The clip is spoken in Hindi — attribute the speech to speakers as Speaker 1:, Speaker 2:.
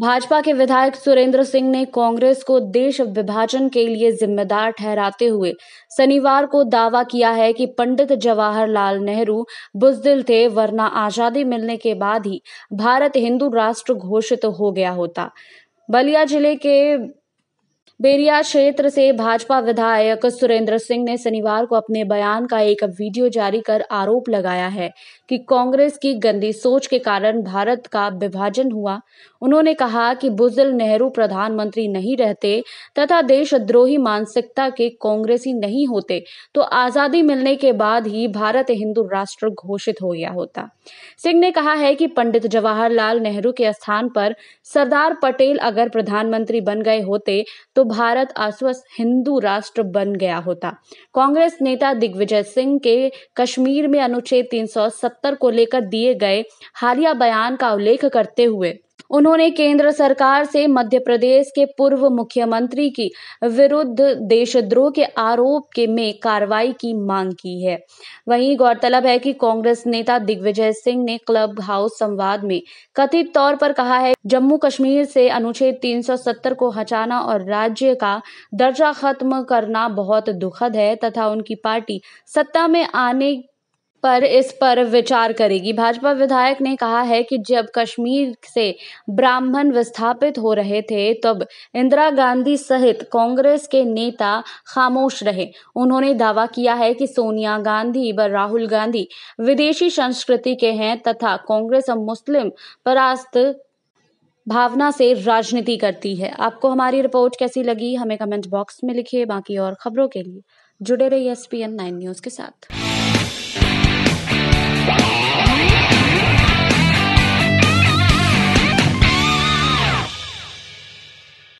Speaker 1: भाजपा के विधायक सुरेंद्र सिंह ने कांग्रेस को देश विभाजन के लिए जिम्मेदार ठहराते हुए शनिवार को दावा किया है कि पंडित जवाहरलाल नेहरू बुजदिल थे वरना आजादी मिलने के बाद ही भारत हिंदू राष्ट्र घोषित हो गया होता बलिया जिले के बेरिया क्षेत्र से भाजपा विधायक सुरेंद्र सिंह ने शनिवार को अपने बयान का एक वीडियो जारी कर आरोप लगाया है कि कांग्रेस की गंदी सोच के कारण भारत का विभाजन हुआ उन्होंने कहा कि बुजल नेहरू प्रधानमंत्री नहीं रहते तथा देशद्रोही मानसिकता के कांग्रेसी नहीं होते तो आजादी मिलने के बाद ही भारत हिंदू राष्ट्र घोषित हो गया होता सिंह ने कहा है कि पंडित जवाहरलाल नेहरू के स्थान पर सरदार पटेल अगर प्रधानमंत्री बन गए होते तो भारत आश्वस्त हिंदू राष्ट्र बन गया होता कांग्रेस नेता दिग्विजय सिंह के कश्मीर में अनुच्छेद 370 को लेकर दिए गए हालिया बयान का उल्लेख करते हुए उन्होंने केंद्र सरकार से मध्य प्रदेश के पूर्व मुख्यमंत्री की विरुद्ध देशद्रोह के आरोप के में कार्रवाई की मांग की है वहीं गौरतलब है कि कांग्रेस नेता दिग्विजय सिंह ने क्लब हाउस संवाद में कथित तौर पर कहा है जम्मू कश्मीर से अनुच्छेद 370 को हटाना और राज्य का दर्जा खत्म करना बहुत दुखद है तथा उनकी पार्टी सत्ता में आने पर इस पर विचार करेगी भाजपा विधायक ने कहा है कि जब कश्मीर से ब्राह्मण विस्थापित हो रहे थे तब इंदिरा गांधी सहित कांग्रेस के नेता खामोश रहे उन्होंने दावा किया है कि सोनिया गांधी व राहुल गांधी विदेशी संस्कृति के हैं तथा कांग्रेस और मुस्लिम परास्त भावना से राजनीति करती है आपको हमारी रिपोर्ट कैसी लगी हमें कमेंट बॉक्स में लिखिए बाकी और खबरों के लिए जुड़े रहिए एस पी नाइन न्यूज़ के साथ